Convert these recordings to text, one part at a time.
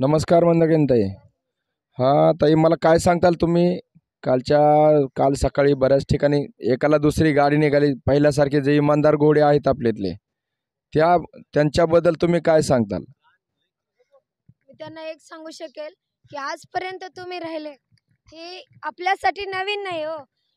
नमस्कार ताई हां ताई मला काय सांगताल तुम्ही कालच्या काल सकाळी बऱ्याच ठिकाणी एकाला दुसरी गाडी निघाली पहिल्यासारखे जे इमानदार घोडे आहेत आपल्यातले त्या त्यांच्याबद्दल तुम्ही काय सांगताल मी त्यांना एक सांगू शकेल की आजपर्यंत तुम्ही राहिले हे आपल्यासाठी नवीन नाही हो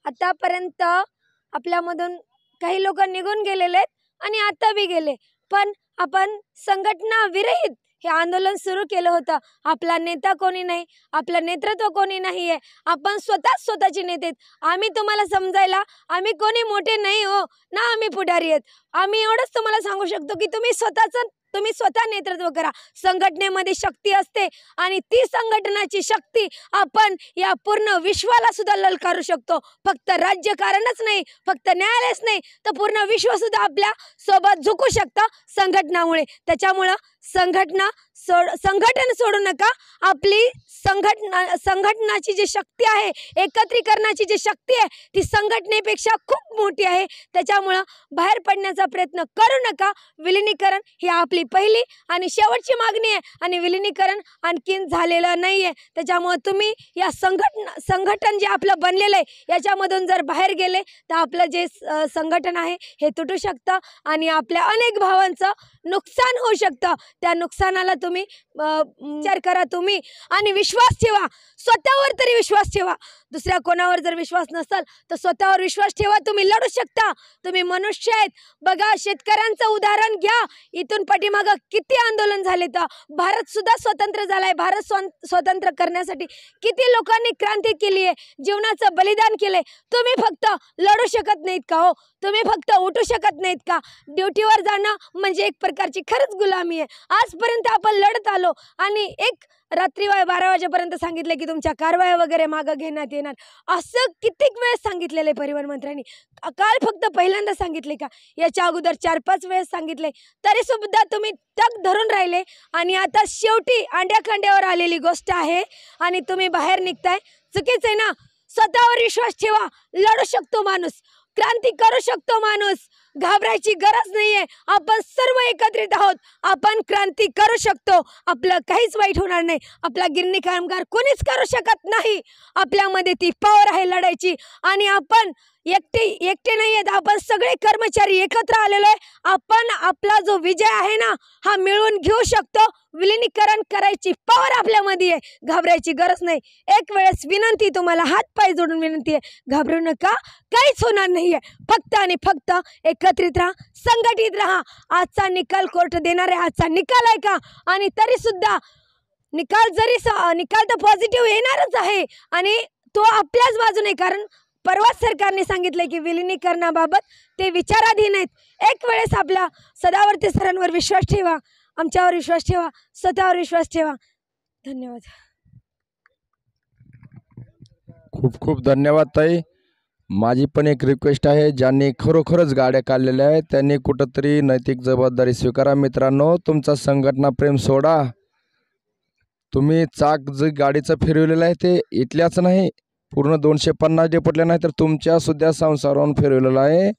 आतापर्यंत आपल्यामधून काही लोक निघून गेलेले आहेत आणि आता बी गेले पण आपण संघटना विरहित हे आंदोलन सुरू केलं होतं आपला नेता कोणी नाही आपलं नेतृत्व कोणी नाही आहे आपण स्वतःच स्वतःचे नेते आम्ही तुम्हाला समजायला आम्ही कोणी मोठे नाही हो ना आम्ही पुढारी आहेत आम्ही एवढंच तुम्हाला सांगू शकतो की तुम्ही स्वतःचं तुम्ही स्वतः नेतृत्व करा संघटनेमध्ये शक्ती असते आणि ती संघटनाची शक्ती आपण या पूर्ण विश्वाला सुद्धा ललकारू शकतो फक्त राज्यकारणच नाही फक्त न्यायालयच नाही तर पूर्ण विश्व सुद्धा आपल्या सोबत झुकू शकतं संघटनामुळे त्याच्यामुळं संघटना सोड संघटन सोडू नका आपली संघटना संघटनाची जी शक्ती आहे एकत्रीकरणाची जी शक्ती आहे ती संघटनेपेक्षा खूप मोठी आहे त्याच्यामुळं बाहेर पडण्याचा प्रयत्न करू नका विलिनीकरण ही आपली पहिली आणि शेवटची मागणी आहे आणि विलिनीकरण आणखीन झालेलं नाही आहे त्याच्यामुळं तुम्ही या संघटना संघटन जे आपलं बनलेलं आहे याच्यामधून जर बाहेर गेले तर आपलं जे संघटन आहे हे तुटू शकतं आणि आपल्या अनेक भावांचं नुकसान होऊ शकतं त्या नुकसानाला तुम्ही विचार करा तुम्ही आणि विश्वास ठेवा स्वतःवर तरी विश्वास ठेवा दुसऱ्या कोणावर जर विश्वास नसाल तर स्वतःवर विश्वास ठेवा तुम्ही लढू शकता तुम्ही मनुष्य आहेत बघा शेतकऱ्यांचं उदाहरण घ्या इथून पाठीमागं किती आंदोलन झाले तर भारत सुद्धा स्वतंत्र झालाय भारत स्वतंत्र करण्यासाठी किती लोकांनी क्रांती केली आहे जीवनाचं बलिदान केलंय तुम्ही फक्त लढू शकत नाहीत का हो तुम्ही फक्त उठू शकत नाहीत का ड्युटीवर जाणं म्हणजे एक प्रकारची खरंच गुलामी आहे आजपर्यंत आपण लढत आलो आणि एक रात्री बारा वाजेपर्यंत सांगितलं की तुमच्या कारवाया वगैरे मागं घेण्यात येणार असं कितीक वेळेस सांगितलेलं आहे परिवहन मंत्र्यांनी काल फक्त पहिल्यांदा सांगितले का याच्या अगोदर चार पाच वेळेस सांगितले तरी सुद्धा तुम्ही तग धरून राहिले आणि आता शेवटी आंड्या खांड्यावर आलेली गोष्ट आहे आणि तुम्ही बाहेर निघताय चुकीच आहे ना स्वतःवर विश्वास ठेवा लढू शकतो माणूस क्रांती करू शकतो माणूस घाबरायची गरज नाहीये आपण सर्व एकत्रित आहोत आपण क्रांती करू शकतो आपलं काहीच वाईट होणार नाही आपला गिरणी कामगार कोणीच करू शकत नाही आपल्यामध्ये ती पॉवर आहे लढायची आणि आपण एकटे एकटे नाही आहेत आपण सगळे कर्मचारी एकत्र आलेलो आहे आपण आपला जो विजय आहे ना हा मिळवून घेऊ शकतो विलिनीकरण करायची पॉवर आपल्यामध्ये आहे घाबरायची गरज नाही एक वेळेस विनंती तुम्हाला हात पाय जोडून विनंती आहे घाबरू नका काहीच होणार नाही आहे फक्त आणि फक्त एकत्रित राहा संघटित राहा आजचा निकाल कोर्ट देणार आहे आजचा निकाल आहे का आणि तरीसुद्धा निकाल जरी निकाल तर पॉझिटिव्ह येणारच आहे आणि तो आपल्याच बाजूने कारण परवाच सरकारने सांगितलं की विलिनीकरणाबाबत ते विचाराधीन आहेत एक वेळेस आपला सदावर्ती सरांवर विश्वास ठेवा आमच्यावर विश्वास ठेवा स्वतःवर विश्वास ठेवा धन्यवाद खूप खूप धन्यवाद ताई माझी पण एक रिक्वेस्ट आहे ज्यांनी खरोखरच गाड्या काढलेल्या आहेत त्यांनी कुठंतरी नैतिक जबाबदारी स्वीकारा मित्रांनो तुमचा संघटना प्रेम सोडा तुम्ही चाक जे गाडीचं फिरवलेलं आहे ते इथल्याच नाही पूर्ण दोनशे पन्नास पटले नाही तर तुमच्या सुद्धा संसारावरून फिरवलेलं आहे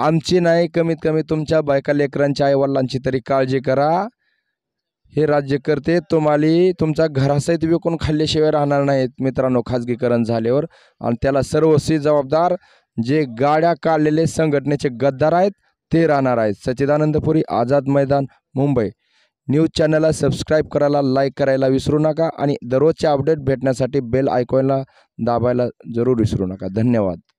आमची नाही कमीत कमी तुमच्या बायका लेकरांच्या वडिलांची तरी काळजी करा हे राज्य करते तुम्हाला तुमचा घरासहित विकून खाल्ल्याशिवाय राहणार नाहीत मित्रांनो खाजगीकरण झाल्यावर आणि त्याला सर्वस्वी जबाबदार जे गाड्या काढलेले संघटनेचे गद्दार आहेत ते राहणार आहेत सच्चिदानंदपुरी आझाद मैदान मुंबई न्यूज चॅनलला सबस्क्राईब करायला लाईक करायला विसरू नका आणि दररोजचे अपडेट भेटण्यासाठी बेल आयकॉनला दाबायला जरूर विसरू नका धन्यवाद